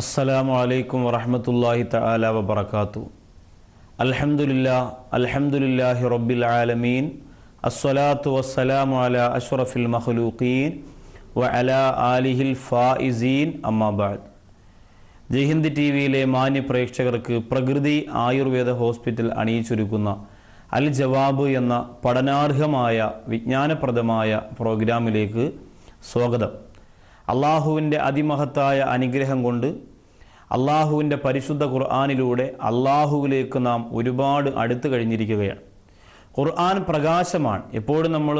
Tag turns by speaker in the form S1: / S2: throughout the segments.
S1: അസ്സലാമു അലൈക്കും വറഹമത്തല്ലാഹി തആല വബറകാതു അൽഹംദുലില്ലാ അൽഹംദുലില്ലാഹി റബ്ബിൽ ആലമീൻ അസ്സലാത്തു വസ്സലാമു അലാ അഷ്റഫിൽ മഖ്ലൂഖീൻ വ ആലിഹിൽ ഫായിസീൻ അമ്മാബാദ് ജയ്ഹിന്ദ് ടി വിയിലെ മാന്യ പ്രേക്ഷകർക്ക് പ്രകൃതി ആയുർവേദ ഹോസ്പിറ്റൽ അണിയിച്ചൊരുക്കുന്ന അൽ ജവാബ് എന്ന പഠനാർഹമായ വിജ്ഞാനപ്രദമായ പ്രോഗ്രാമിലേക്ക് സ്വാഗതം അള്ളാഹുവിൻ്റെ അതിമഹത്തായ അനുഗ്രഹം കൊണ്ട് അള്ളാഹുവിൻ്റെ പരിശുദ്ധ ഖുർആാനിലൂടെ അള്ളാഹുവിലേക്ക് നാം ഒരുപാട് അടുത്തു കഴിഞ്ഞിരിക്കുകയാണ് ഖുർആൻ പ്രകാശമാണ് എപ്പോഴും നമ്മൾ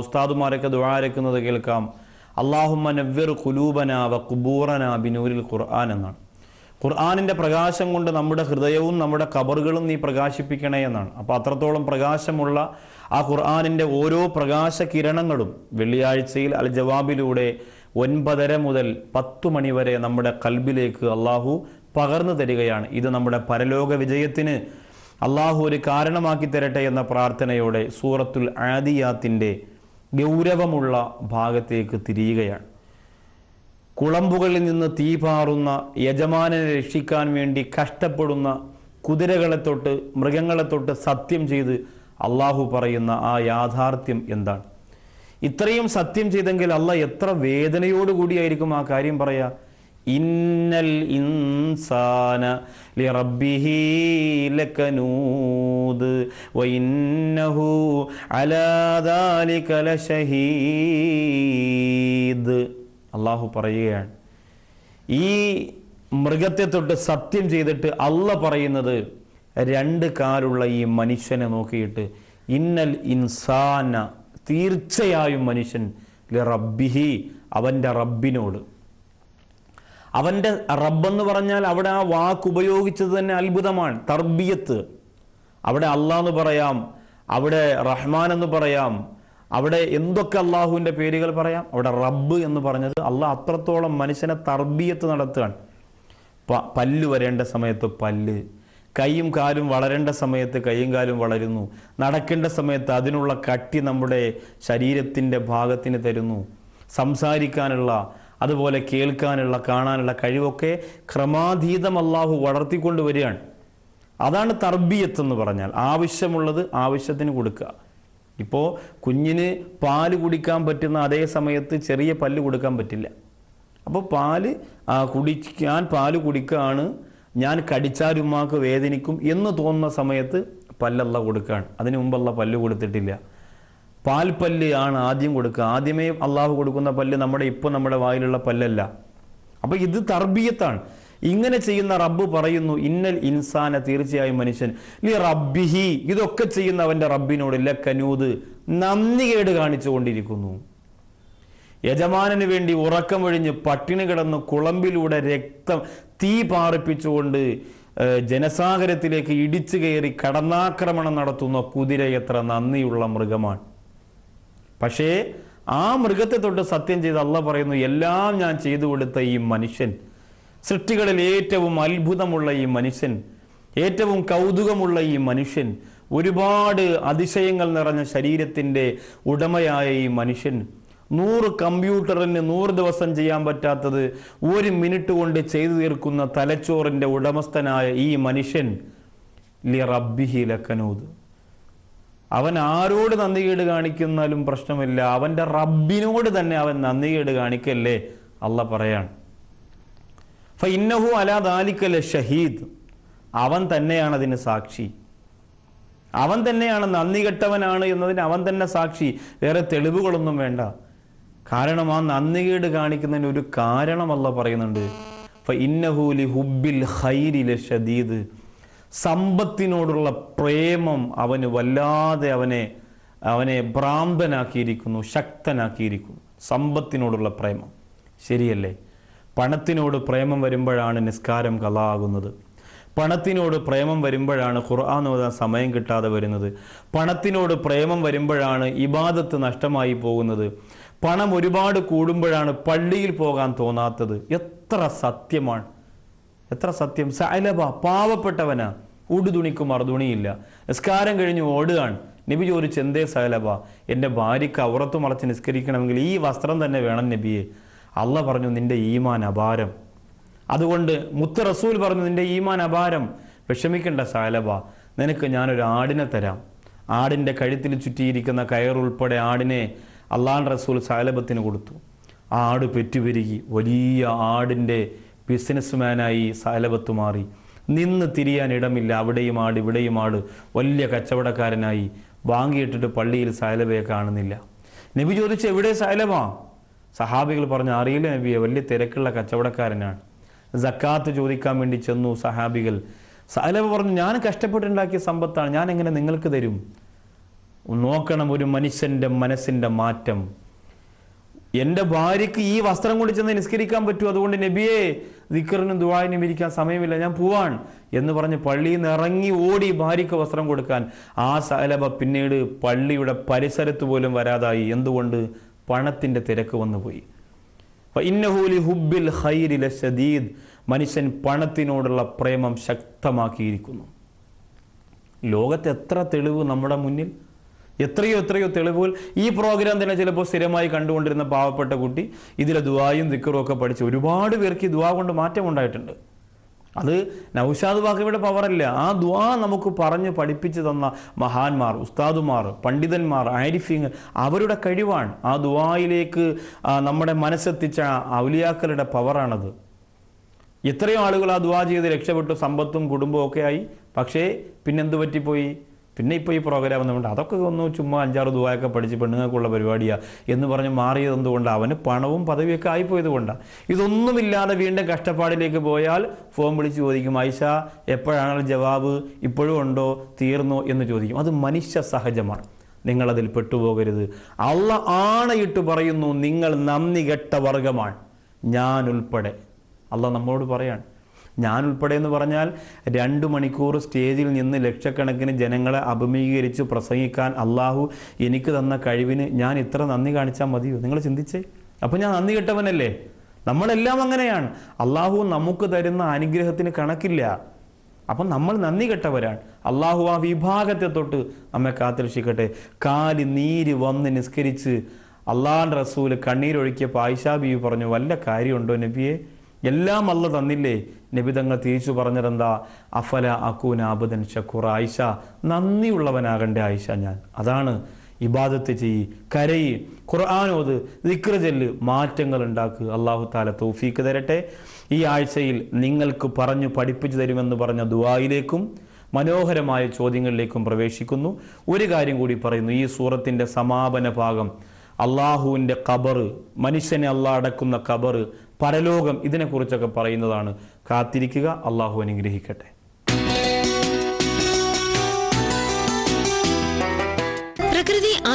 S1: ഉസ്താദുമാരൊക്കെ ദുഴാരക്കുന്നത് കേൾക്കാം അള്ളാഹുമ്മ നവ്യർ കുലൂബന വ കുബൂറന ബിനൂരിൽ ഖുർആൻ എന്നാണ് ഖുർആാനിൻ്റെ പ്രകാശം കൊണ്ട് നമ്മുടെ ഹൃദയവും നമ്മുടെ കബറുകളും നീ പ്രകാശിപ്പിക്കണേ എന്നാണ് അപ്പോൾ അത്രത്തോളം പ്രകാശമുള്ള ആ ഖുർആാനിൻ്റെ ഓരോ പ്രകാശ കിരണങ്ങളും വെള്ളിയാഴ്ചയിൽ അൽ ജവാബിലൂടെ ഒൻപതര മുതൽ പത്തു മണിവരെ നമ്മുടെ കൽബിലേക്ക് അള്ളാഹു പകർന്നു തരികയാണ് ഇത് നമ്മുടെ പരലോക വിജയത്തിന് അള്ളാഹു ഒരു കാരണമാക്കി തരട്ടെ എന്ന പ്രാർത്ഥനയോടെ സൂറത്തുൽ ആദിയാത്തിൻ്റെ ഗൗരവമുള്ള ഭാഗത്തേക്ക് തിരിയുകയാണ് കുളമ്പുകളിൽ നിന്ന് തീ പാറുന്ന യജമാനനെ രക്ഷിക്കാൻ വേണ്ടി കഷ്ടപ്പെടുന്ന കുതിരകളെ തൊട്ട് മൃഗങ്ങളെ തൊട്ട് സത്യം ചെയ്ത് അള്ളാഹു പറയുന്ന ആ യാഥാർത്ഥ്യം എന്താണ് ഇത്രയും സത്യം ചെയ്തെങ്കിൽ അല്ല എത്ര വേദനയോടുകൂടിയായിരിക്കും ആ കാര്യം പറയാ ഇന്നൽ ഇൻസാന ലിറബ്ബിഹി വഇന്നഹു അലാ ദാലിക ലശഹീദ് അല്ലാഹു പറയുകയാണ് ഈ മൃഗത്തെ തൊട്ട് സത്യം ചെയ്തിട്ട് അല്ല പറയുന്നത് രണ്ട് കാലുള്ള ഈ മനുഷ്യനെ നോക്കിയിട്ട് ഇന്നൽ ഇൻസാന തീർച്ചയായും മനുഷ്യൻ റബ്ബിഹി അവൻ്റെ റബ്ബിനോട് അവൻ്റെ റബ്ബെന്ന് പറഞ്ഞാൽ അവിടെ ആ വാക്ക് ഉപയോഗിച്ചത് തന്നെ അത്ഭുതമാണ് തർബിയത്ത് അവിടെ അള്ളാന്ന് പറയാം അവിടെ റഹ്മാൻ എന്ന് പറയാം അവിടെ എന്തൊക്കെ അള്ളാഹുവിൻ്റെ പേരുകൾ പറയാം അവിടെ റബ്ബ് എന്ന് പറഞ്ഞത് അള്ളാഹ് അത്രത്തോളം മനുഷ്യനെ തർബിയത്ത് നടത്തുകയാണ് പല്ല് വരേണ്ട സമയത്ത് പല്ല് കൈയും കാലും വളരേണ്ട സമയത്ത് കൈയും കാലും വളരുന്നു നടക്കേണ്ട സമയത്ത് അതിനുള്ള കട്ടി നമ്മുടെ ശരീരത്തിൻ്റെ ഭാഗത്തിന് തരുന്നു സംസാരിക്കാനുള്ള അതുപോലെ കേൾക്കാനുള്ള കാണാനുള്ള കഴിവൊക്കെ ക്രമാതീതം അള്ളാഹു വളർത്തിക്കൊണ്ട് വരികയാണ് അതാണ് തർബീയത്ത് എന്ന് പറഞ്ഞാൽ ആവശ്യമുള്ളത് ആവശ്യത്തിന് കൊടുക്കുക ഇപ്പോൾ കുഞ്ഞിന് പാല് കുടിക്കാൻ പറ്റുന്ന അതേ സമയത്ത് ചെറിയ പല്ല് കൊടുക്കാൻ പറ്റില്ല അപ്പോൾ പാല് കുടിക്കാൻ പാല് കുടിക്കുകയാണ് ഞാൻ കടിച്ചാരുമാക്ക് വേദനിക്കും എന്ന് തോന്നുന്ന സമയത്ത് പല്ലല്ല കൊടുക്കുകയാണ് അതിനു മുമ്പുള്ള പല്ല് കൊടുത്തിട്ടില്ല പാൽപ്പല്ല് ആണ് ആദ്യം കൊടുക്കുക ആദ്യമേ അള്ളാഹു കൊടുക്കുന്ന പല്ല് നമ്മുടെ ഇപ്പം നമ്മുടെ വായിലുള്ള പല്ലല്ല അപ്പോൾ ഇത് തർബീയത്താണ് ഇങ്ങനെ ചെയ്യുന്ന റബ്ബ് പറയുന്നു ഇന്നൽ ഇൻസാന തീർച്ചയായും മനുഷ്യൻ ലി റബ്ബിഹി ഇതൊക്കെ ചെയ്യുന്ന അവൻ്റെ റബ്ബിനോട് ലക്കനൂത് കാണിച്ചു കാണിച്ചുകൊണ്ടിരിക്കുന്നു യജമാനന് വേണ്ടി ഉറക്കമൊഴിഞ്ഞ് പട്ടിണി കിടന്ന് കുളമ്പിലൂടെ രക്തം തീ പാറിപ്പിച്ചുകൊണ്ട് ജനസാഗരത്തിലേക്ക് ഇടിച്ചു കയറി കടന്നാക്രമണം നടത്തുന്ന കുതിര എത്ര നന്ദിയുള്ള മൃഗമാണ് പക്ഷേ ആ മൃഗത്തെ തൊട്ട് സത്യം ചെയ്ത് അല്ല പറയുന്നു എല്ലാം ഞാൻ ചെയ്തു കൊടുത്ത ഈ മനുഷ്യൻ സൃഷ്ടികളിൽ ഏറ്റവും അത്ഭുതമുള്ള ഈ മനുഷ്യൻ ഏറ്റവും കൗതുകമുള്ള ഈ മനുഷ്യൻ ഒരുപാട് അതിശയങ്ങൾ നിറഞ്ഞ ശരീരത്തിൻ്റെ ഉടമയായ ഈ മനുഷ്യൻ നൂറ് കമ്പ്യൂട്ടറിന് നൂറ് ദിവസം ചെയ്യാൻ പറ്റാത്തത് ഒരു മിനിറ്റ് കൊണ്ട് ചെയ്തു തീർക്കുന്ന തലച്ചോറിൻ്റെ ഉടമസ്ഥനായ ഈ മനുഷ്യൻ ലി റബ്ബിഹി ലക്കനൂദ് അവൻ ആരോട് നന്ദികേട് കാണിക്കുന്നാലും പ്രശ്നമില്ല അവൻ്റെ റബ്ബിനോട് തന്നെ അവൻ നന്ദികേട് കാണിക്കല്ലേ അല്ല പറയാണ് ഫ ഇന്നഹു അലാ ദാലിക്കല ഷഹീദ് അവൻ തന്നെയാണ് അതിന് സാക്ഷി അവൻ തന്നെയാണ് നന്ദി കെട്ടവനാണ് എന്നതിന് അവൻ തന്നെ സാക്ഷി വേറെ തെളിവുകളൊന്നും വേണ്ട കാരണം ആ നന്ദികേട് കാണിക്കുന്നതിന് ഒരു കാരണമല്ല പറയുന്നുണ്ട് ഇന്നഹൂലി ഹുബിൽ ഷദീദ് സമ്പത്തിനോടുള്ള പ്രേമം അവന് വല്ലാതെ അവനെ അവനെ ഭ്രാന്തനാക്കിയിരിക്കുന്നു ശക്തനാക്കിയിരിക്കുന്നു സമ്പത്തിനോടുള്ള പ്രേമം ശരിയല്ലേ പണത്തിനോട് പ്രേമം വരുമ്പോഴാണ് നിസ്കാരം കലാകുന്നത് പണത്തിനോട് പ്രേമം വരുമ്പോഴാണ് ഖുർആൻ ഓതാൻ സമയം കിട്ടാതെ വരുന്നത് പണത്തിനോട് പ്രേമം വരുമ്പോഴാണ് ഇബാദത്ത് നഷ്ടമായി പോകുന്നത് പണം ഒരുപാട് കൂടുമ്പോഴാണ് പള്ളിയിൽ പോകാൻ തോന്നാത്തത് എത്ര സത്യമാണ് എത്ര സത്യം സൈലബ പാവപ്പെട്ടവനാ ഉടുതുണിക്ക് മറുതുണിയില്ല നിസ്കാരം കഴിഞ്ഞ് ഓടുകയാണ് നബി ചോദിച്ചു എന്തേ സൈലബ എൻ്റെ ഭാര്യയ്ക്ക് അവറത്ത് മറച്ച് നിസ്കരിക്കണമെങ്കിൽ ഈ വസ്ത്രം തന്നെ വേണം നബിയെ അള്ള പറഞ്ഞു നിന്റെ ഈമാൻ അപാരം അതുകൊണ്ട് മുത്ത് റസൂൽ പറഞ്ഞു നിന്റെ ഈമാൻ അപാരം വിഷമിക്കേണ്ട സാലബ നിനക്ക് ഞാനൊരു ആടിനെ തരാം ആടിൻ്റെ കഴുത്തിൽ ചുറ്റിയിരിക്കുന്ന കയറുൾപ്പെടെ ആടിനെ അള്ളാൻ റസൂൽ സാലബത്തിന് കൊടുത്തു ആട് പെറ്റുപെരുകി വലിയ ആടിൻ്റെ ബിസിനസ്മാനായി സാലബത്ത് മാറി നിന്ന് തിരിയാൻ ഇടമില്ല അവിടെയും ആട് ഇവിടെയും ആട് വലിയ കച്ചവടക്കാരനായി വാങ്ങിയിട്ടിട്ട് പള്ളിയിൽ സാലബയെ കാണുന്നില്ല നബി ചോദിച്ചു എവിടെ സാലബാ സഹാബികൾ പറഞ്ഞു അറിയില്ല നബിയെ വലിയ തിരക്കുള്ള കച്ചവടക്കാരനാണ് ജക്കാത്ത് ചോദിക്കാൻ വേണ്ടി ചെന്നു സഹാബികൾ സാലബ പറഞ്ഞു ഞാൻ കഷ്ടപ്പെട്ടുണ്ടാക്കിയ സമ്പത്താണ് ഞാൻ എങ്ങനെ നിങ്ങൾക്ക് തരും നോക്കണം ഒരു മനുഷ്യൻ്റെ മനസ്സിൻ്റെ മാറ്റം എൻ്റെ ഭാര്യയ്ക്ക് ഈ വസ്ത്രം കൊണ്ട് ചെന്ന് നിസ്കരിക്കാൻ പറ്റൂ അതുകൊണ്ട് നബിയെ ദിക്കറിനും ദുവാനും ഇരിക്കാൻ സമയമില്ല ഞാൻ പോവാൻ എന്ന് പറഞ്ഞ് പള്ളിയിൽ നിന്ന് ഇറങ്ങി ഓടി ഭാര്യയ്ക്ക് വസ്ത്രം കൊടുക്കാൻ ആ സലഭ പിന്നീട് പള്ളിയുടെ പരിസരത്ത് പോലും വരാതായി എന്തുകൊണ്ട് പണത്തിൻ്റെ തിരക്ക് വന്നുപോയി ഇന്നഹൂലി ഹുബിൽ ഹൈരിലെ മനുഷ്യൻ പണത്തിനോടുള്ള പ്രേമം ശക്തമാക്കിയിരിക്കുന്നു ലോകത്ത് എത്ര തെളിവ് നമ്മുടെ മുന്നിൽ എത്രയോ എത്രയോ തെളിവുകൾ ഈ പ്രോഗ്രാം തന്നെ ചിലപ്പോൾ സ്ഥിരമായി കണ്ടുകൊണ്ടിരുന്ന പാവപ്പെട്ട കുട്ടി ഇതിലെ ദുവായും ദിക്കറും ഒക്കെ പഠിച്ച് ഒരുപാട് പേർക്ക് ദുവാ കൊണ്ട് മാറ്റം ഉണ്ടായിട്ടുണ്ട് അത് നൗഷാദ് ബാക്കവിയുടെ പവറല്ല ആ ദ്വാ നമുക്ക് പറഞ്ഞ് പഠിപ്പിച്ചു തന്ന മഹാന്മാർ ഉസ്താദുമാർ പണ്ഡിതന്മാർ ആരിഫിങ് അവരുടെ കഴിവാണ് ആ ദ്വായിലേക്ക് നമ്മുടെ മനസ്സെത്തിച്ച ഔലിയാക്കളുടെ പവറാണത് എത്രയോ ആളുകൾ ആ ദ്വാ ചെയ്ത് രക്ഷപ്പെട്ടു സമ്പത്തും കുടുംബവും ഒക്കെ ആയി പക്ഷേ പിന്നെന്ത് പറ്റിപ്പോയി പിന്നെ ഇപ്പോൾ ഈ പ്രോഗ്രാം വന്നുകൊണ്ട് അതൊക്കെ ഒന്ന് ചുമ്മാ അഞ്ചാറ് ദുബായൊക്കെ പഠിച്ച് പെണ്ണുങ്ങൾക്കുള്ള പരിപാടിയാണ് എന്ന് പറഞ്ഞ് മാറിയതെന്തുകൊണ്ട് അവന് പണവും പദവിയൊക്കെ ആയിപ്പോയത് കൊണ്ടാണ് ഇതൊന്നുമില്ലാതെ വീണ്ടും കഷ്ടപ്പാടിലേക്ക് പോയാൽ ഫോൺ വിളിച്ച് ചോദിക്കും ഐഷ എപ്പോഴാണ് ജവാബ് ഇപ്പോഴും ഉണ്ടോ തീർന്നോ എന്ന് ചോദിക്കും അത് മനുഷ്യ സഹജമാണ് നിങ്ങളതിൽ പെട്ടുപോകരുത് അള്ള ആണയിട്ട് പറയുന്നു നിങ്ങൾ നന്ദി കെട്ട വർഗമാണ് ഞാനുൾപ്പെടെ അള്ള നമ്മോട് പറയാണ് ഞാൻ ഉൾപ്പെടെ എന്ന് പറഞ്ഞാൽ രണ്ട് മണിക്കൂർ സ്റ്റേജിൽ നിന്ന് ലക്ഷക്കണക്കിന് ജനങ്ങളെ അഭിമുഖീകരിച്ച് പ്രസംഗിക്കാൻ അള്ളാഹു എനിക്ക് തന്ന കഴിവിന് ഞാൻ ഇത്ര നന്ദി കാണിച്ചാൽ മതിയോ നിങ്ങൾ ചിന്തിച്ചേ അപ്പോൾ ഞാൻ നന്ദി കെട്ടവനല്ലേ നമ്മളെല്ലാം അങ്ങനെയാണ് അള്ളാഹു നമുക്ക് തരുന്ന അനുഗ്രഹത്തിന് കണക്കില്ല അപ്പം നമ്മൾ നന്ദി കെട്ടവരാണ് അള്ളാഹു ആ വിഭാഗത്തെ തൊട്ട് നമ്മെ കാത്തിരക്ഷിക്കട്ടെ കാല് നീര് വന്ന് നിസ്കരിച്ച് അള്ളാഹാൻ റസൂല് കണ്ണീരൊഴുക്കിയ പായ്ഷാ ബീവി പറഞ്ഞു വല്ല കാര്യമുണ്ടോ നബിയെ എല്ലാം അല്ല തന്നില്ലേ നിബിതങ്ങൾ തിരിച്ചു പറഞ്ഞതെന്താ അഫല അക്കൂൻ ആബുദൻ ഷക്കൂർ ആയിഷ നന്ദിയുള്ളവനാകണ്ടേ ആയിഷ ഞാൻ അതാണ് ഇബാദത്ത് ചെയ്യ് കരയി ഖുർആാനോത് ദിക്ര ചെല്ല് മാറ്റങ്ങൾ ഉണ്ടാക്കുക അള്ളാഹു താല തൗഫീക്ക് തരട്ടെ ഈ ആഴ്ചയിൽ നിങ്ങൾക്ക് പറഞ്ഞു പഠിപ്പിച്ചു തരുമെന്ന് പറഞ്ഞ ദുബായിലേക്കും മനോഹരമായ ചോദ്യങ്ങളിലേക്കും പ്രവേശിക്കുന്നു ഒരു കാര്യം കൂടി പറയുന്നു ഈ സൂറത്തിൻ്റെ സമാപന ഭാഗം അള്ളാഹുവിൻ്റെ കബറ് മനുഷ്യനെ അള്ളാഹ് അടക്കുന്ന കബറ് പരലോകം ഇതിനെക്കുറിച്ചൊക്കെ പറയുന്നതാണ് കാത്തിരിക്കുക അള്ളാഹു അനുഗ്രഹിക്കട്ടെ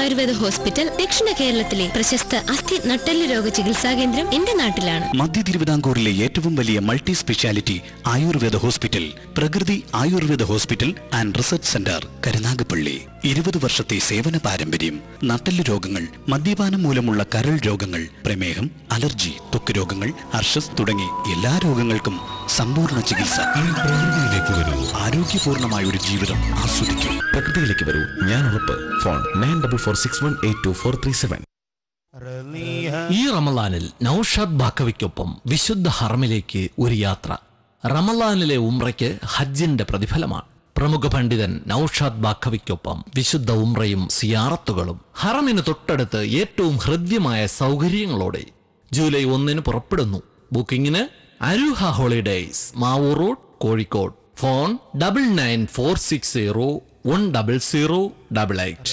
S2: ആയുർവേദ ഹോസ്പിറ്റൽ ദക്ഷിണ കേരളത്തിലെ പ്രശസ്ത അസ്ഥി നട്ടല് രോഗ ചികിത്സാ കേന്ദ്രം എന്റെ നാട്ടിലാണ്
S3: മധ്യ തിരുവിതാംകൂറിലെ ഏറ്റവും വലിയ multi speciality Ayurveda hospital Prakriti Ayurveda hospital and research centre Karunagappally ഇരുപത് വർഷത്തെ സേവന പാരമ്പര്യം നട്ടല് രോഗങ്ങൾ മദ്യപാനം മൂലമുള്ള കരൾ രോഗങ്ങൾ പ്രമേഹം അലർജി തൊക്ക് രോഗങ്ങൾ അർഷസ് തുടങ്ങി എല്ലാ രോഗങ്ങൾക്കും സമ്പൂർണ്ണ ചികിത്സ ഉറപ്പ് വരൂ ആരോഗ്യപൂർണമായ ഒരു ജീവിതം ആസ്വദിക്കൂ പ്രകൃതിയിലേക്ക് വരൂ ഞാൻ ഉറപ്പ് phone nine double four six one eight two four three seven ഈ റമലാനിൽ നൌഷാദ് ബാക്കവിക്കൊപ്പം വിശുദ്ധ ഹറമിലേക്ക് ഒരു യാത്ര റമലാനിലെ ഉംറയ്ക്ക് ഹജ്ജിന്റെ പ്രതിഫലമാണ് പ്രമുഖ പണ്ഡിതൻ നൌഷാദ് ബാഖവിക്കൊപ്പം വിശുദ്ധ ഉംറയും സിയാറത്തുകളും ഹറമിന് തൊട്ടടുത്ത് ഏറ്റവും ഹൃദ്യമായ സൗകര്യങ്ങളോടെ ജൂലൈ ഒന്നിന് പുറപ്പെടുന്നു ബുക്കിംഗിന് Aruha holidays Mavoor road Kozhikode phone double nine four six zero one double zero double eight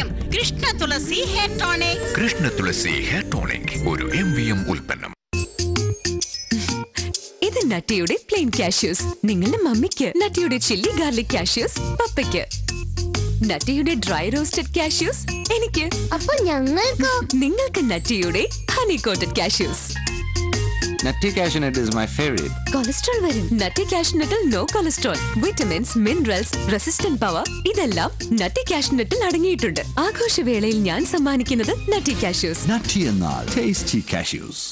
S3: ഈ കൃഷ്ണ
S2: തുളസി ഹെയർ ടോണിക് ഒരു എം വി എം ഉൽപ്പന്നം ഇത് നട്ടിയുടെ പ്ലെയിൻ കാഷ്യൂസ് നിങ്ങളുടെ മമ്മിക്ക് നട്ടിയുടെ ചില്ലി ഗാർലിക് കാഷ്യൂസ് പപ്പയ്ക്ക് നട്ടിയുടെ ഡ്രൈ റോസ്റ്റഡ് കാഷ്യൂസ് എനിക്ക് അപ്പൊ ഞങ്ങൾക്ക് നിങ്ങൾക്ക് നട്ടിയുടെ honey coated cashews Nutty my cholesterol Nutty no cholesterol minerals resistant power Nutty ആഘോഷവേളയിൽ ഞാൻ സമ്മാനിക്കുന്നത് നട്ടി കാഷ്യൂസ് നട്ടി എന്നാൽ tasty cashews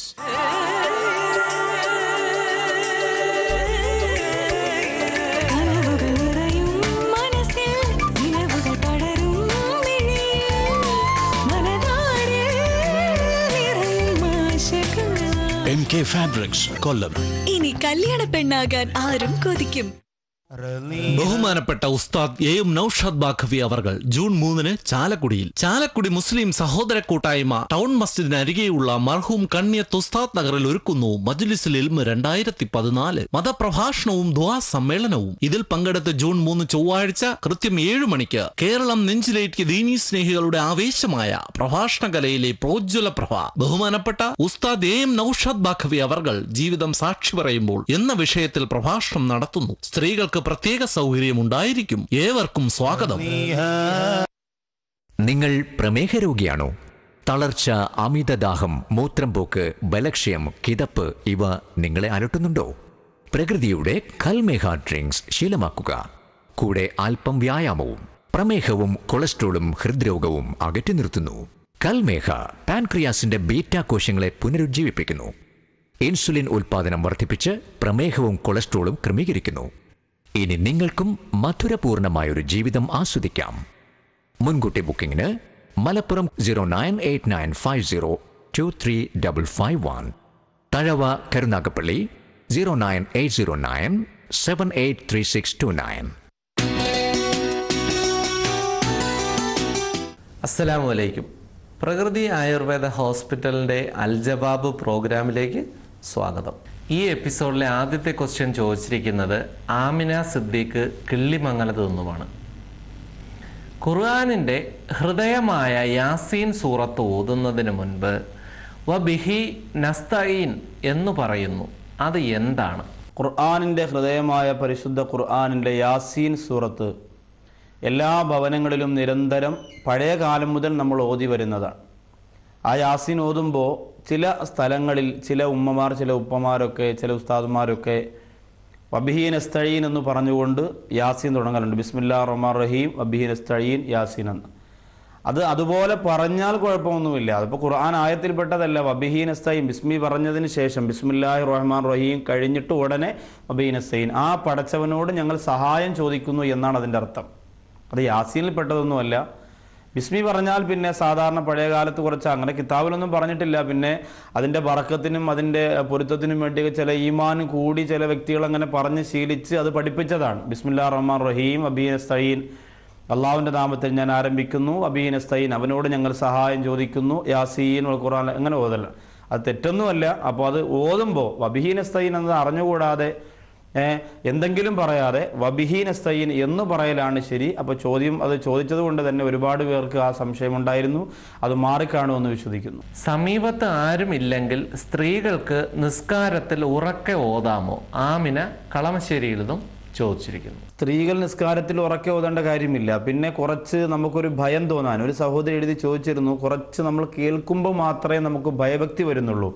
S2: M K fabrics Kollam ഇനി കല്യാണ പെണ്ണാകാൻ ആരും കൊതിക്കും
S3: ബഹുമാനപ്പെട്ട ഉസ്താദ് എം നൌഷാദ് ബാഖവി അവർകൾ ജൂൺ മൂന്നിന് ചാലക്കുടിയിൽ ചാലക്കുടി മുസ്ലിം സഹോദര കൂട്ടായ്മ ടൗൺ മസ്ജിദിന് അരികെയുള്ള മർഹൂം കണ്ണിയത്ത് ഉസ്താദ് നഗറിൽ ഒരുക്കുന്നു മജ്ലിസിൽ ഇൽമ രണ്ടായിരത്തി പതിനാല് മതപ്രഭാഷണവും ദ്വാ സമ്മേളനവും ഇതിൽ പങ്കെടുത്ത് ജൂൺ മൂന്ന് ചൊവ്വാഴ്ച കൃത്യം ഏഴ് മണിക്ക് കേരളം നെഞ്ചിലേറ്റിയ ദീനി സ്നേഹികളുടെ ആവേശമായ പ്രഭാഷണ കലയിലെ പ്രോജ്വല പ്രഭ ബഹുമാനപ്പെട്ട ഉസ്താദ് എം നൌഷാദ് ബാഖവി അവർകൾ ജീവിതം സാക്ഷി പറയുമ്പോൾ എന്ന വിഷയത്തിൽ പ്രഭാഷണം നടത്തുന്നു സ്ത്രീകൾക്ക് നിങ്ങൾക്ക് പ്രത്യേക ഉണ്ടായിരിക്കും ഏവർക്കും സ്വാഗതം
S2: നിങ്ങൾ പ്രമേഹ രോഗിയാണോ തളർച്ച അമിതദാഹം മൂത്രം പോക്ക് ബലക്ഷയം കിതപ്പ് ഇവ നിങ്ങളെ അലട്ടുന്നുണ്ടോ പ്രകൃതിയുടെ കൽമേഹ ഡ്രിങ്ക്സ് ശീലമാക്കുക കൂടെ അല്പം വ്യായാമവും പ്രമേഹവും കൊളസ്ട്രോളും ഹൃദ്രോഗവും അകറ്റി നിർത്തുന്നു കൽമേഹ പാൻക്രിയാസിന്റെ ബീറ്റാ കോശങ്ങളെ പുനരുജ്ജീവിപ്പിക്കുന്നു ഇൻസുലിൻ ഉൽപാദനം വർദ്ധിപ്പിച്ച് പ്രമേഹവും കൊളസ്ട്രോളും ക്രമീകരിക്കുന്നു ഇനി നിങ്ങൾക്കും മധുരപൂർണമായൊരു ജീവിതം ആസ്വദിക്കാം മുൻകൂട്ടി ബുക്കിംഗിന് Malappuram zero nine eight nine five zero two three double five one Thazhava Karunagappally zero nine eight zero nine seven eight three six two nine
S4: അസ്സലാമലൈക്കും പ്രകൃതി ആയുർവേദ ഹോസ്പിറ്റലിൻ്റെ അൽജബാബ് പ്രോഗ്രാമിലേക്ക് സ്വാഗതം ഈ എപ്പിസോഡിലെ ആദ്യത്തെ ക്വസ്റ്റ്യൻ ചോദിച്ചിരിക്കുന്നത് ആമിന സിദ്ദീഖ് കിള്ളിമംഗലത്ത് നിന്നുമാണ് ഖുർആാനിൻ്റെ ഹൃദയമായ യാസീൻ സൂറത്ത് ഓതുന്നതിന് മുൻപ്
S1: വ ബിഹി നസ്തഈൻ എന്ന് പറയുന്നു അത് എന്താണ് ഖുർആാനിൻ്റെ ഹൃദയമായ പരിശുദ്ധ ഖുർആാനിൻ്റെ യാസീൻ സൂറത്ത് എല്ലാ ഭവനങ്ങളിലും നിരന്തരം പഴയ കാലം മുതൽ നമ്മൾ ഓതി വരുന്നതാണ് ആ യാസിൻ ഓതുമ്പോൾ ചില സ്ഥലങ്ങളിൽ ചില ഉമ്മമാർ ചില ഉപ്പമാരൊക്കെ ചില ഉസ്താദുമാരൊക്കെ വബിഹീൻ എസ്തഴീൻ എന്ന് പറഞ്ഞുകൊണ്ട് യാസീൻ തുടങ്ങാറുണ്ട് ബിസ്മില്ലാ റഹ്മാൻ റഹീം വബിഹീൻ എസ്തഴീൻ യാസീൻ എന്ന് അത് അതുപോലെ പറഞ്ഞാൽ കുഴപ്പമൊന്നുമില്ല അതിപ്പോൾ ഖുർആൻ ആയത്തിൽപ്പെട്ടതല്ല വബിഹീൻ എസ്തൈൻ ബിസ്മി പറഞ്ഞതിന് ശേഷം ബിസ്മില്ലാഹി റഹ്മാൻ റഹീം കഴിഞ്ഞിട്ട് ഉടനെ വബീൻ എസ്തൈൻ ആ പടച്ചവനോട് ഞങ്ങൾ സഹായം ചോദിക്കുന്നു എന്നാണ് അതിൻ്റെ അർത്ഥം അത് യാസീനിൽപ്പെട്ടതൊന്നുമല്ല ബിസ്മി പറഞ്ഞാൽ പിന്നെ സാധാരണ പഴയ കാലത്ത് കുറച്ച് അങ്ങനെ കിതാബിലൊന്നും പറഞ്ഞിട്ടില്ല പിന്നെ അതിൻ്റെ വറക്കത്തിനും അതിൻ്റെ പൊരുത്തത്തിനും വേണ്ടിയൊക്കെ ചില ഈമാൻ കൂടി ചില വ്യക്തികൾ അങ്ങനെ പറഞ്ഞ് ശീലിച്ച് അത് പഠിപ്പിച്ചതാണ് ബിസ്മില്ലാ റഹ്മാൻ റഹീം അബീനസ്തീൻ അള്ളാഹുവിൻ്റെ നാമത്തിൽ ഞാൻ ആരംഭിക്കുന്നു അബീനസ്തീൻ അവനോട് ഞങ്ങൾ സഹായം ചോദിക്കുന്നു യാസീൻ ഖുറാൻ അങ്ങനെ ഓതല്ല അത് തെറ്റൊന്നുമല്ല അപ്പോൾ അത് ഓതുമ്പോൾ അബീനസ്തീൻ എന്നത് അറിഞ്ഞുകൂടാതെ എന്തെങ്കിലും പറയാതെ വബിഹീനസ്തയിൻ എന്ന് പറയലാണ് ശരി അപ്പോൾ ചോദ്യം അത് ചോദിച്ചത് കൊണ്ട് തന്നെ ഒരുപാട് പേർക്ക് ആ സംശയമുണ്ടായിരുന്നു അത് മാറിക്കാണുമെന്ന് വിശ്വസിക്കുന്നു
S4: സമീപത്ത് ആരുമില്ലെങ്കിൽ സ്ത്രീകൾക്ക് നിസ്കാരത്തിൽ ഉറക്കെ ഓതാമോ ആമിന
S1: കളമശ്ശേരിയിലും ചോദിച്ചിരിക്കുന്നു സ്ത്രീകൾ നിസ്കാരത്തിൽ ഉറക്കെ ഓതേണ്ട കാര്യമില്ല പിന്നെ കുറച്ച് നമുക്കൊരു ഭയം തോന്നാൻ ഒരു സഹോദരി എഴുതി ചോദിച്ചിരുന്നു കുറച്ച് നമ്മൾ കേൾക്കുമ്പോൾ മാത്രമേ നമുക്ക് ഭയഭക്തി വരുന്നുള്ളൂ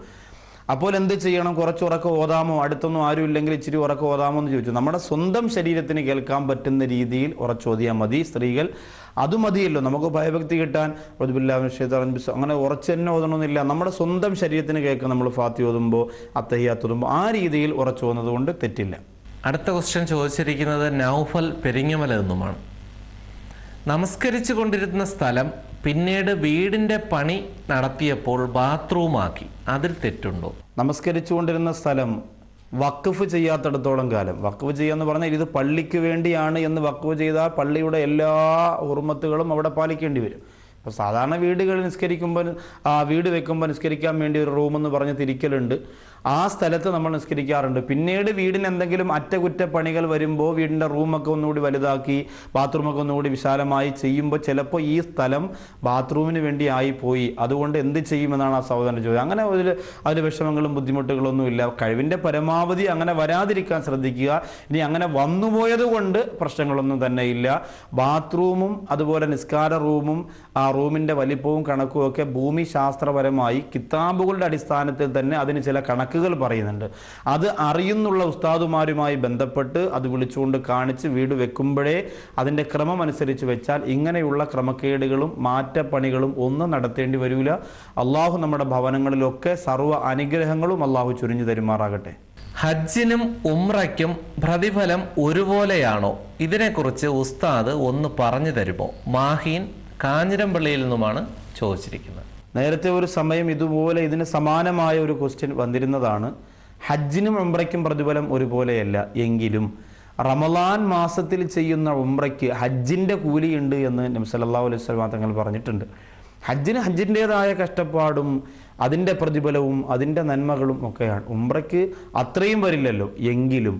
S1: അപ്പോൾ എന്ത് ചെയ്യണം കുറച്ച് ഉറക്കം ഓതാമോ അടുത്തൊന്നും ആരും ഇല്ലെങ്കിൽ ഇച്ചിരി ഉറക്കം ഓതാമോ എന്ന് ചോദിച്ചു നമ്മുടെ സ്വന്തം ശരീരത്തിന് കേൾക്കാൻ പറ്റുന്ന രീതിയിൽ ഉറച്ചോതിയാൽ മതി സ്ത്രീകൾ അത് മതിയല്ലോ നമുക്ക് ഭയഭക്തി കിട്ടാൻ അങ്ങനെ ഉറച്ച് തന്നെ ഓതണമെന്നില്ല നമ്മുടെ സ്വന്തം ശരീരത്തിന് കേൾക്കുക നമ്മൾ ഫാത്തി ഓതുമ്പോൾ അത്തഹ്യാത്ത് ഓതുമ്പോൾ ആ രീതിയിൽ ഉറച്ചോന്നത് കൊണ്ട് തെറ്റില്ല
S4: അടുത്ത ക്വസ്റ്റ്യൻ ചോദിച്ചിരിക്കുന്നത് നൗഫൽ പെരിങ്ങമല എന്നുമാണ് നമസ്കരിച്ചു കൊണ്ടിരുന്ന സ്ഥലം പിന്നീട് വീടിൻ്റെ പണി നടത്തിയപ്പോൾ
S1: ബാത്റൂമാക്കി അതിൽ തെറ്റുണ്ടോ നമസ്കരിച്ചുകൊണ്ടിരുന്ന സ്ഥലം വക്കഫ് ചെയ്യാത്തിടത്തോളം കാലം വക്കഫ് ചെയ്യാന്ന് പറഞ്ഞാൽ ഇത് പള്ളിക്ക് വേണ്ടിയാണ് എന്ന് വക്കഫ് ചെയ്താൽ പള്ളിയുടെ എല്ലാ ഉറുമത്തുകളും അവിടെ പാലിക്കേണ്ടി വരും ഇപ്പോൾ സാധാരണ വീടുകൾ നിസ്കരിക്കുമ്പോൾ വീട് വെക്കുമ്പോൾ നിസ്കരിക്കാൻ വേണ്ടി ഒരു റൂമെന്ന് പറഞ്ഞ് തിരിക്കലുണ്ട് ആ സ്ഥലത്ത് നമ്മൾ നിസ്കരിക്കാറുണ്ട് പിന്നീട് വീടിന് എന്തെങ്കിലും അറ്റകുറ്റപ്പണികൾ വരുമ്പോൾ വീടിൻ്റെ റൂമൊക്കെ ഒന്നുകൂടി വലുതാക്കി ബാത്റൂമൊക്കെ ഒന്നുകൂടി വിശാലമായി ചെയ്യുമ്പോൾ ചിലപ്പോൾ ഈ സ്ഥലം ബാത്റൂമിന് വേണ്ടി ആയിപ്പോയി അതുകൊണ്ട് എന്ത് ചെയ്യുമെന്നാണ് ആ സഹോദരൻ ചോദ്യം അങ്ങനെ അതിൽ അതിൽ വിഷമങ്ങളും ബുദ്ധിമുട്ടുകളൊന്നും ഇല്ല കഴിവിൻ്റെ പരമാവധി അങ്ങനെ വരാതിരിക്കാൻ ശ്രദ്ധിക്കുക ഇനി അങ്ങനെ വന്നുപോയത് കൊണ്ട് പ്രശ്നങ്ങളൊന്നും തന്നെ ഇല്ല ബാത്റൂമും അതുപോലെ നിസ്കാര റൂമും ആ റൂമിൻ്റെ വലിപ്പവും കണക്കും ഒക്കെ ഭൂമിശാസ്ത്രപരമായി കിതാബുകളുടെ അടിസ്ഥാനത്തിൽ തന്നെ അതിന് ചില കണക്കുകൾ പറയുന്നുണ്ട് അത് അറിയുന്നുള്ള ഉസ്താദുമാരുമായി ബന്ധപ്പെട്ട് അത് വിളിച്ചുകൊണ്ട് കാണിച്ച് വീട് വെക്കുമ്പോഴേ അതിൻ്റെ ക്രമം അനുസരിച്ച് വെച്ചാൽ ഇങ്ങനെയുള്ള ക്രമക്കേടുകളും മാറ്റപ്പണികളും ഒന്നും നടത്തേണ്ടി വരില്ല അള്ളാഹു നമ്മുടെ ഭവനങ്ങളിലൊക്കെ സർവ്വ അനുഗ്രഹങ്ങളും അള്ളാഹു ചുരിഞ്ഞു തരുമാറാകട്ടെ
S4: ഹജ്ജിനും ഉംറയ്ക്കും പ്രതിഫലം ഒരുപോലെയാണോ ഇതിനെക്കുറിച്ച് ഉസ്താദ് ഒന്ന് പറഞ്ഞു തരുമോ മാഹീൻ കാഞ്ഞിരംപള്ളിയിൽ നിന്നുമാണ് ചോദിച്ചിരിക്കുന്നത്
S1: നേരത്തെ ഒരു സമയം ഇതുപോലെ ഇതിന് സമാനമായ ഒരു ക്വസ്റ്റ്യൻ വന്നിരുന്നതാണ് ഹജ്ജിനും ഉംറയ്ക്കും പ്രതിഫലം ഒരുപോലെയല്ല എങ്കിലും റമലാൻ മാസത്തിൽ ചെയ്യുന്ന ഉംറയ്ക്ക് ഹജ്ജിൻ്റെ കൂലിയുണ്ട് എന്ന് നംസലല്ലാ അലൈഹി സ്വലാ തങ്ങൾ പറഞ്ഞിട്ടുണ്ട് ഹജ്ജിന് ഹജ്ജിൻ്റേതായ കഷ്ടപ്പാടും അതിൻ്റെ പ്രതിഫലവും അതിൻ്റെ നന്മകളും ഒക്കെയാണ് ഉംറയ്ക്ക് അത്രയും വരില്ലല്ലോ എങ്കിലും